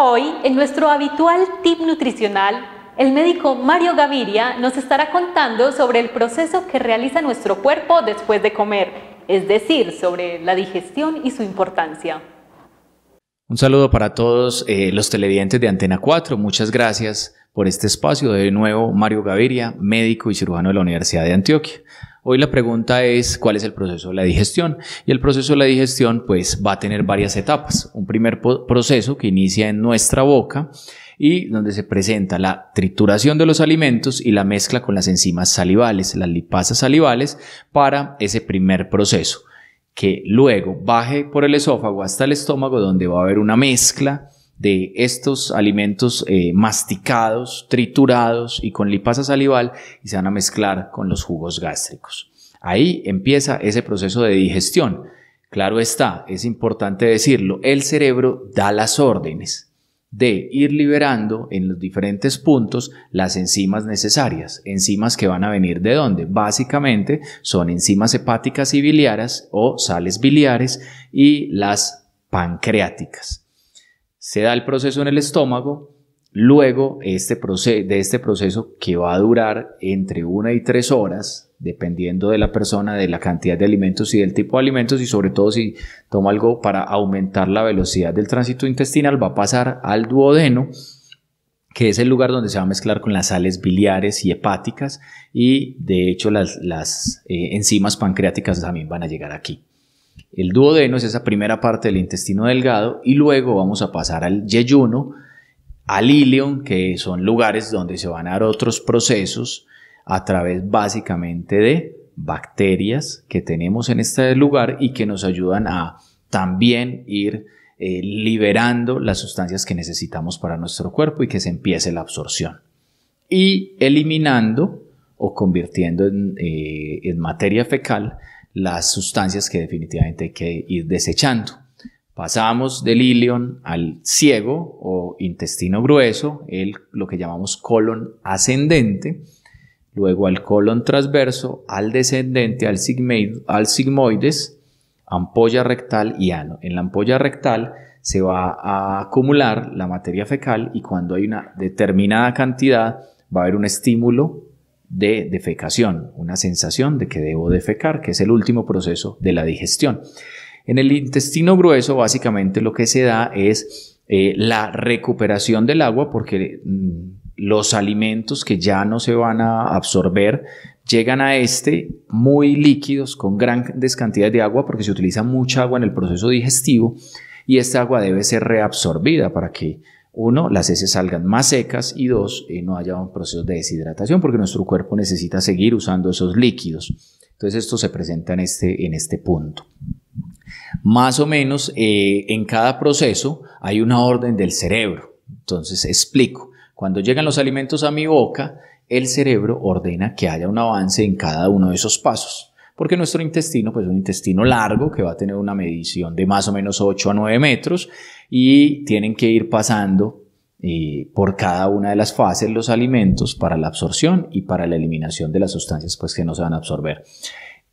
Hoy, en nuestro habitual tip nutricional, el médico Mario Gaviria nos estará contando sobre el proceso que realiza nuestro cuerpo después de comer, es decir, sobre la digestión y su importancia. Un saludo para todos eh, los televidentes de Antena 4. Muchas gracias por este espacio. De nuevo, Mario Gaviria, médico y cirujano de la Universidad de Antioquia. Hoy la pregunta es cuál es el proceso de la digestión. Y el proceso de la digestión pues va a tener varias etapas. Un primer proceso que inicia en nuestra boca y donde se presenta la trituración de los alimentos y la mezcla con las enzimas salivales, las lipasas salivales, para ese primer proceso, que luego baje por el esófago hasta el estómago donde va a haber una mezcla de estos alimentos eh, masticados, triturados y con lipasa salival y se van a mezclar con los jugos gástricos. Ahí empieza ese proceso de digestión. Claro está, es importante decirlo, el cerebro da las órdenes de ir liberando en los diferentes puntos las enzimas necesarias. Enzimas que van a venir de dónde? Básicamente son enzimas hepáticas y biliares o sales biliares y las pancreáticas se da el proceso en el estómago, luego este de este proceso que va a durar entre una y tres horas, dependiendo de la persona, de la cantidad de alimentos y del tipo de alimentos, y sobre todo si toma algo para aumentar la velocidad del tránsito intestinal, va a pasar al duodeno, que es el lugar donde se va a mezclar con las sales biliares y hepáticas, y de hecho las, eh, enzimas pancreáticas también van a llegar aquí. El duodeno es esa primera parte del intestino delgado y luego vamos a pasar al yeyuno, al ilion, que son lugares donde se van a dar otros procesos a través básicamente de bacterias que tenemos en este lugar y que nos ayudan a también ir eh, liberando las sustancias que necesitamos para nuestro cuerpo y que se empiece la absorción. Y eliminando o convirtiendo en eh, materia fecal las sustancias que definitivamente hay que ir desechando. Pasamos del ilion al ciego o intestino grueso, el, lo que llamamos colon ascendente, luego al colon transverso, al descendente, al, sigmoides, al sigmoides ampolla rectal y ano. En la ampolla rectal se va a acumular la materia fecal y cuando hay una determinada cantidad va a haber un estímulo de defecación, una sensación de que debo defecar, que es el último proceso de la digestión. En el intestino grueso básicamente lo que se da es eh, la recuperación del agua porque mm, los alimentos que ya no se van a absorber llegan a este muy líquidos con grandes cantidades de agua porque se utiliza mucha agua en el proceso digestivo y esta agua debe ser reabsorbida para que uno, las heces salgan más secas y dos, eh, no haya un proceso de deshidratación porque nuestro cuerpo necesita seguir usando esos líquidos. Entonces esto se presenta en este, este punto. Más o menos eh, en cada proceso hay una orden del cerebro. Entonces explico. Cuando llegan los alimentos a mi boca, el cerebro ordena que haya un avance en cada uno de esos pasos porque nuestro intestino, pues es un intestino largo que va a tener una medición de más o menos 8 a 9 metros y tienen que ir pasando eh, por cada una de las fases los alimentos para la absorción y para la eliminación de las sustancias pues, que no se van a absorber.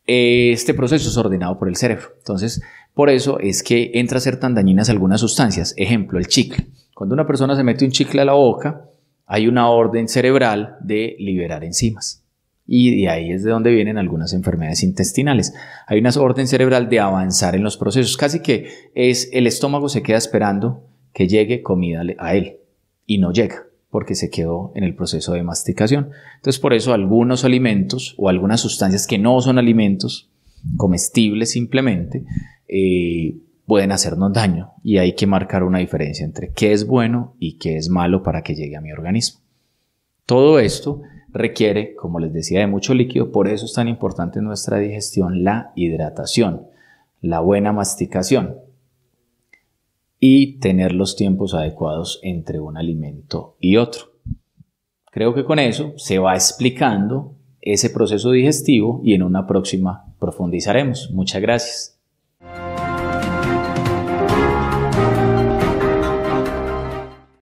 Este proceso es ordenado por el cerebro. Entonces, por eso es que entra a ser tan dañinas algunas sustancias. Ejemplo, el chicle. Cuando una persona se mete un chicle a la boca, hay una orden cerebral de liberar enzimas y de ahí es de donde vienen algunas enfermedades intestinales. Hay una orden cerebral de avanzar en los procesos, casi que es el estómago se queda esperando que llegue comida a él y no llega porque se quedó en el proceso de masticación. Entonces por eso algunos alimentos o algunas sustancias que no son alimentos, comestibles simplemente, eh, pueden hacernos daño y hay que marcar una diferencia entre qué es bueno y qué es malo para que llegue a mi organismo. Todo esto requiere, como les decía, de mucho líquido, por eso es tan importante en nuestra digestión la hidratación, la buena masticación y tener los tiempos adecuados entre un alimento y otro. Creo que con eso se va explicando ese proceso digestivo y en una próxima profundizaremos. Muchas gracias.